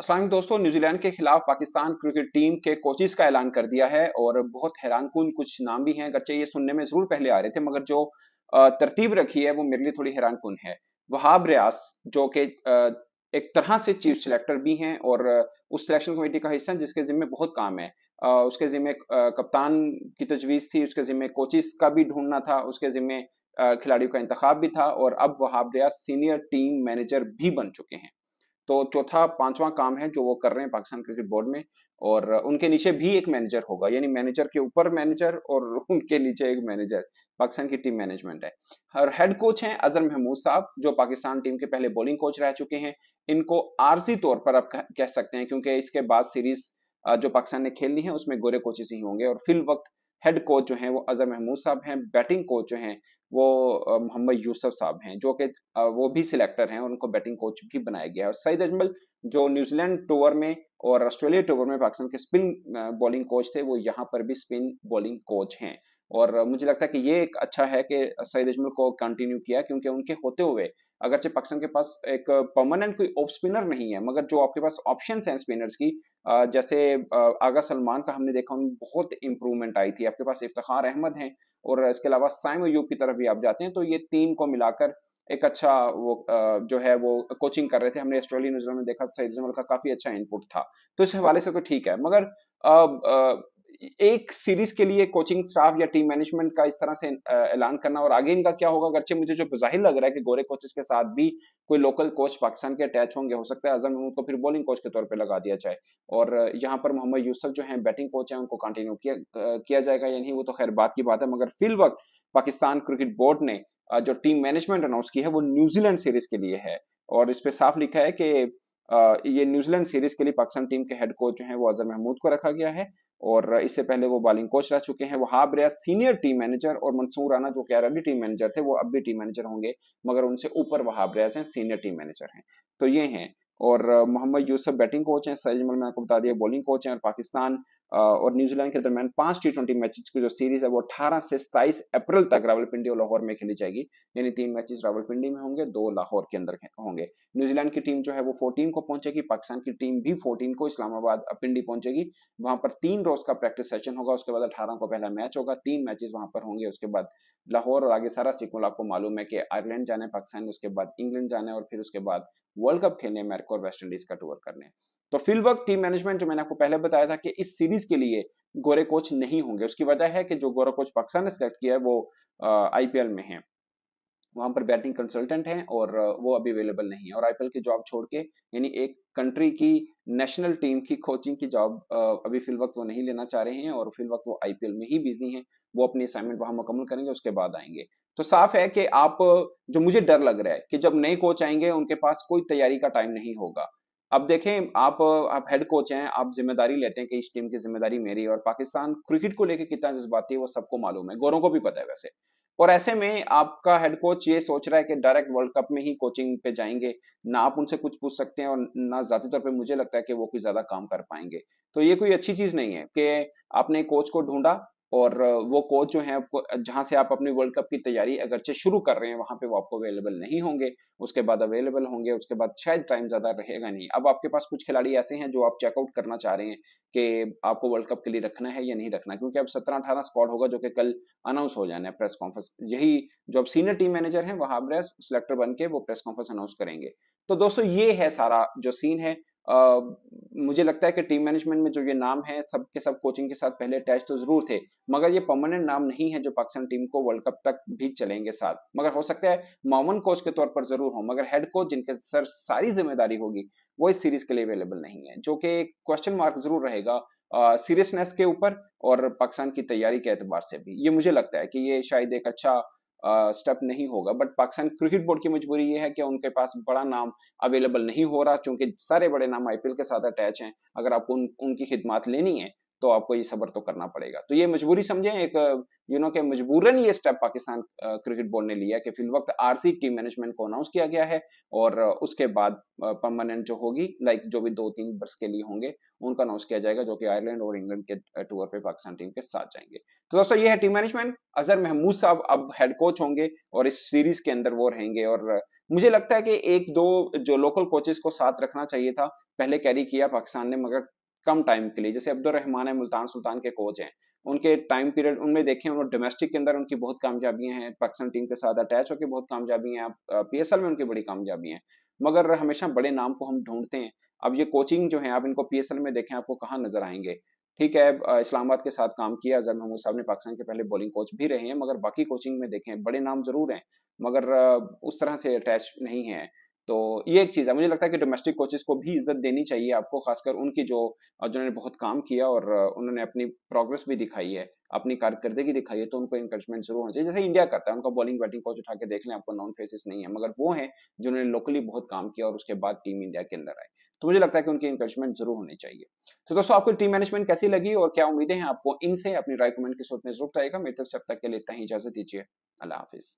असलम दोस्तों न्यूजीलैंड के खिलाफ पाकिस्तान क्रिकेट टीम के कोचिज का ऐलान कर दिया है और बहुत हैरान कन कुछ नाम भी हैं अगरचे ये सुनने में जरूर पहले आ रहे थे मगर जो तरतीब रखी है वो मेरे लिए थोड़ी हैरान कन है वहाब रियास जो कि एक तरह से चीफ सिलेक्टर भी हैं और उस सिलेक्शन कमेटी का हिस्सा जिसके जिम्मे बहुत काम है उसके जिम्मे कप्तान की तजवीज़ थी उसके जिम्मे कोचिस का भी ढूंढना था उसके जिम्मे खिलाड़ियों का इंतखा भी था और अब Wahab Riaz senior team manager भी बन चुके हैं तो चौथा पांचवा काम है जो वो कर रहे हैं पाकिस्तान क्रिकेट बोर्ड में और उनके नीचे भी एक मैनेजर होगा यानी मैनेजर के ऊपर मैनेजर और उनके नीचे एक मैनेजर पाकिस्तान की टीम मैनेजमेंट है और हेड कोच हैं अजहर महमूद साहब जो पाकिस्तान टीम के पहले बॉलिंग कोच रह चुके हैं इनको आरजी तौर पर आप कह सकते हैं क्योंकि इसके बाद सीरीज जो पाकिस्तान ने खेलनी है उसमें गोरे कोचेस ही होंगे और फिल वक्त हेड कोच जो हैं वो अजहर महमूद साहब हैं बैटिंग कोच जो हैं वो मोहम्मद यूसुफ साहब हैं जो कि वो भी सिलेक्टर हैं उनको बैटिंग कोच भी बनाया गया है और सईद अजमल जो न्यूजीलैंड टूर में और ऑस्ट्रेलिया टूर में पाकिस्तान के स्पिन बॉलिंग कोच थे वो यहाँ पर भी स्पिन बॉलिंग कोच हैं और मुझे लगता है कि ये एक अच्छा है कि सईद अजमल को कंटिन्यू किया क्योंकि उनके होते हुए अगरचे पाकिस्तान के पास एक परमानेंट कोई ऑफ स्पिनर नहीं है मगर जो आपके पास ऑप्शन हैं स्पिनर्स की जैसे आगा सलमान का हमने देखा उन बहुत इंप्रूवमेंट आई थी आपके पास इफ्तार अहमद हैं और इसके अलावा साइम यूब की तरफ भी आप जाते हैं तो ये तीन को मिलाकर एक अच्छा वो जो है वो कोचिंग कर रहे थे हमने ऑस्ट्रेलिया न्यूजीलैंड में देखा सईद अजमल का काफी अच्छा इनपुट था तो इस हवाले से तो ठीक है मगर एक सीरीज के लिए कोचिंग स्टाफ या टीम मैनेजमेंट का इस तरह से ऐलान करना और आगे इनका क्या होगा अगरचे मुझे जो जाहिर लग रहा है कि गोरे कोचेस के साथ भी कोई लोकल कोच पाकिस्तान के अटैच होंगे हो सकता है आजम महमूद को फिर बॉलिंग कोच के तौर पर लगा दिया जाए और यहाँ पर मोहम्मद यूसफ जो है बैटिंग कोच है उनको कंटिन्यू किया किया जाएगा या नहीं वो तो खैर बात की बात है मगर फिल वक्त पाकिस्तान क्रिकेट बोर्ड ने जो टीम मैनेजमेंट अनाउंस की है वो न्यूजीलैंड सीरीज के लिए है और इस पर साफ लिखा है कि ये न्यूजीलैंड सीरीज के लिए पाकिस्तान टीम के हेड कोच जो है वो अजहर महमूद को रखा गया है और इससे पहले वो बॉलिंग कोच रह चुके हैं Wahab Riaz senior team manager और मंसूर राना जो क्या टीम मैनेजर थे वो अब भी टीम मैनेजर होंगे मगर उनसे ऊपर वहाब रियाज हैं सीनियर टीम मैनेजर हैं तो ये हैं और मोहम्मद यूसुफ बैटिंग कोच हैं सैजमल मैंने आपको बता दिया बॉलिंग कोच हैं और पाकिस्तान Uh, और न्यूजीलैंड के दरमियान पांच टी ट्वेंटी मैचेस की जो सीरीज है वो अठारह से सताइस अप्रैल तक रावलपिंडी और लाहौर में खेली जाएगी यानी तीन मैचेस रावलपिंडी में होंगे दो लाहौर के अंदर होंगे न्यूजीलैंड की टीम जो है वो फोर्टीन को पहुंचेगी पाकिस्तान की टीम भी फोर्टीन को इस्लामाबाद पिंडी पहुंचेगी वहां पर तीन रोज का प्रैक्टिस सेशन होगा उसके बाद अठारह को पहला मैच होगा तीन मैचेस वहां पर होंगे उसके बाद लाहौर और आगे सारा सिक्वल आपको मालूम है कि आयरलैंड जाने पाकिस्तान उसके बाद इंग्लैंड जाने और फिर उसके बाद वर्ल्ड कप खेलने अमेरिका और वेस्ट इंडीज का टूर करने तो फिल वक्त टीम मैनेजमेंट जो मैंने आपको पहले बताया था कि इस सीरीज सीरीज के लिए गोरे कोच नहीं होंगे उसकी वजह है कि जो गोरा कोच पाकिस्तान ने सिलेक्ट किया है वो आईपीएल में है वहां पर बैटिंग कंसल्टेंट हैं और वो अभी अवेलेबल नहीं है और आईपीएल की जॉब छोड़ के यानी एक कंट्री की नेशनल टीम की कोचिंग की जॉब अभी फिल वक्त वो नहीं लेना चाह रहे हैं और फिल वक्त वो आईपीएल में ही बिजी हैं वो अपनी असाइनमेंट वहां मुकम्मल करेंगे उसके बाद आएंगे तो साफ है कि आप जो मुझे डर लग रहा है कि जब नए कोच आएंगे उनके पास कोई तैयारी का टाइम नहीं होगा अब देखें आप आप हेड कोच हैं आप जिम्मेदारी लेते हैं कि इस टीम की जिम्मेदारी मेरी और पाकिस्तान क्रिकेट को लेकर कितना जज्बाती है वो सबको मालूम है गौरव को भी पता है वैसे और ऐसे में आपका हेड कोच ये सोच रहा है कि डायरेक्ट वर्ल्ड कप में ही कोचिंग पे जाएंगे ना आप उनसे कुछ पूछ सकते हैं और ना जाती तौर पे मुझे लगता है कि वो कुछ ज्यादा काम कर पाएंगे तो ये कोई अच्छी चीज नहीं है कि आपने कोच को ढूंढा और वो कोच जो है आपको जहाँ से आप अपनी वर्ल्ड कप की तैयारी अगरचे शुरू कर रहे हैं वहाँ पे वो आपको अवेलेबल नहीं होंगे उसके बाद अवेलेबल होंगे उसके बाद शायद टाइम ज़्यादा रहेगा नहीं अब आपके पास कुछ खिलाड़ी ऐसे हैं जो आप चेकआउट करना चाह रहे हैं कि आपको वर्ल्ड कप के लिए रखना है या नहीं रखना क्योंकि अब सत्रह अठारह स्कॉड होगा जो कि कल अनाउंस हो जाना है प्रेस कॉन्फ्रेंस यही जो अब सीनियर टीम मैनेजर है वहाब्रेस सिलेक्टर बन के वो प्रेस कॉन्फ्रेंस अनाउंस करेंगे तो दोस्तों ये है सारा जो सीन है मुझे लगता है कि टीम मैनेजमेंट में जो ये नाम है सब के सब कोचिंग के साथ पहले अटैच तो जरूर थे मगर ये परमानेंट नाम नहीं है जो पाकिस्तान टीम को वर्ल्ड कप तक भी चलेंगे साथ मगर हो सकता है मामन कोच के तौर पर जरूर हो मगर हेड कोच जिनके सर सारी जिम्मेदारी होगी वो इस सीरीज के लिए अवेलेबल नहीं है जो कि क्वेश्चन मार्क जरूर रहेगा सीरियसनेस के ऊपर और पाकिस्तान की तैयारी के एतबार से भी ये मुझे लगता है कि ये शायद एक अच्छा स्टेप नहीं होगा बट पाकिस्तान क्रिकेट बोर्ड की मजबूरी ये है कि उनके पास बड़ा नाम अवेलेबल नहीं हो रहा क्योंकि सारे बड़े नाम आईपीएल के साथ अटैच हैं अगर आपको उन, उनकी खिदमात लेनी है तो आपको ये सबर तो करना पड़ेगा तो ये मजबूरी समझें एक यू नो के मजबूरन ये स्टेप पाकिस्तान क्रिकेट बोर्ड ने लिया कि फिल वक्त आरसी टीम मैनेजमेंट को अनाउंस किया गया है और उसके बाद परमानेंट जो होगी लाइक जो भी दो तीन वर्ष के लिए होंगे उनका अनाउंस किया जाएगा जो कि आयरलैंड और इंग्लैंड के टूर पे पाकिस्तान टीम के साथ जाएंगे तो दोस्तों ये है टीम मैनेजमेंट अजहर महमूद साहब अब हेड कोच होंगे और इस सीरीज के अंदर वो रहेंगे और मुझे लगता है कि एक दो जो लोकल कोचेस को साथ रखना चाहिए था पहले कैरी किया पाकिस्तान ने मगर कम टाइम के लिए जैसे अब्दुल रहमान है मुल्तान सुल्तान के कोच हैं उनके टाइम पीरियड उनमें देखें उन्होंने डोमेस्टिक के अंदर उनकी बहुत कामयाबियां हैं पाकिस्तान टीम के साथ अटैच होकर बहुत कामयाबियां हैं पी में उनकी बड़ी कामयाबी हैं मगर हमेशा बड़े नाम को हम ढूंढते हैं अब ये कोचिंग जो है आप इनको पी में देखें आपको कहाँ नजर आएंगे ठीक है इस्लामाबाद के साथ काम किया अजहर महमूद साहब ने पाकिस्तान के पहले बॉलिंग कोच भी रहे हैं मगर बाकी कोचिंग में देखें बड़े नाम जरूर हैं मगर उस तरह से अटैच नहीं है तो ये एक चीज़ है मुझे लगता है कि डोमेस्टिक कोचेस को भी इज्जत देनी चाहिए आपको खासकर उनकी जो जिन्होंने बहुत काम किया और उन्होंने अपनी प्रोग्रेस भी दिखाई है अपनी कारकर्दगी दिखाई है तो उनको इंकरेजमेंट जरूर होना चाहिए जैसे इंडिया करता है उनका बॉलिंग बैटिंग कोच उठा के देख लें आपको नॉन फेसिस नहीं है मगर वो है जिन्होंने लोकली बहुत काम किया और उसके बाद टीम इंडिया के अंदर आए तो मुझे लगता है कि उनकी इंकरेजमेंट जरूर होनी चाहिए तो दोस्तों आपको टीम मैनेजमेंट कैसी लगी और क्या उम्मीदें हैं आपको इनसे अपनी राय कमेंट के सूट में जरूर आएगा मेरी तरफ से अब तक के लिए इतना ही इजाजत दीजिए अल्लाह हाफिज़